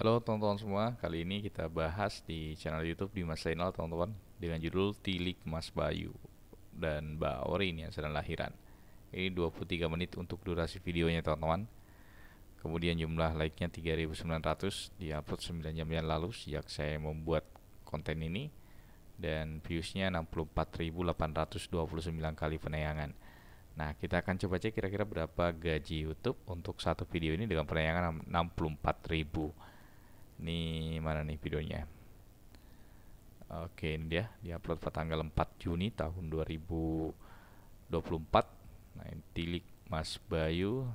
Halo teman-teman semua, kali ini kita bahas di channel YouTube di Mas Zainal teman-teman dengan judul Tilik Mas Bayu dan Mbak Ori ini yang sedang lahiran. Ini 23 menit untuk durasi videonya teman-teman. Kemudian jumlah like-nya 3900 di upload 9 jam yang lalu sejak saya membuat konten ini dan views-nya 64.829 kali penayangan. Nah, kita akan coba cek kira-kira berapa gaji YouTube untuk satu video ini dengan penayangan 64.000. Ini mana nih videonya? Oke, ini dia. Dia upload pada tanggal 4 Juni tahun 2024. Nah, ini tilik Mas Bayu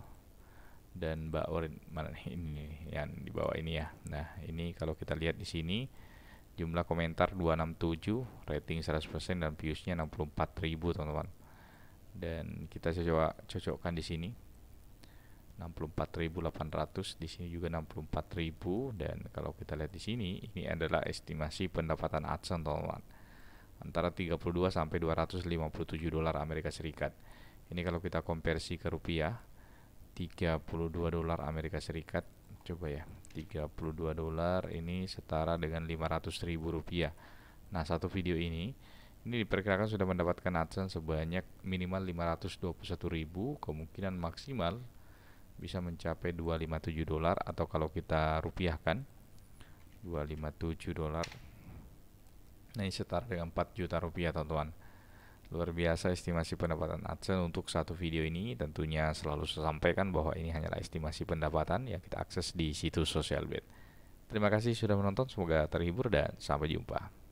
dan Mbak Orin mana nih ini yang di bawah ini ya. Nah, ini kalau kita lihat di sini jumlah komentar 267, rating 100% dan viewsnya 64.000, teman-teman. Dan kita coba cocokkan di sini. 64.800 di sini juga 64.000 dan kalau kita lihat di sini ini adalah estimasi pendapatan teman-teman antara 32 sampai 257 dolar Amerika Serikat. Ini kalau kita konversi ke rupiah 32 dolar Amerika Serikat coba ya 32 dolar ini setara dengan 500.000 rupiah nah satu video ini ini diperkirakan sudah mendapatkan adsense sebanyak minimal 521.000 kemungkinan maksimal bisa mencapai 257 dolar atau kalau kita rupiahkan 257 dolar nah ini setara dengan 4 juta rupiah teman-teman luar biasa estimasi pendapatan AdSense untuk satu video ini tentunya selalu saya sampaikan bahwa ini hanyalah estimasi pendapatan yang kita akses di situs sosial Terima kasih sudah menonton semoga terhibur dan sampai jumpa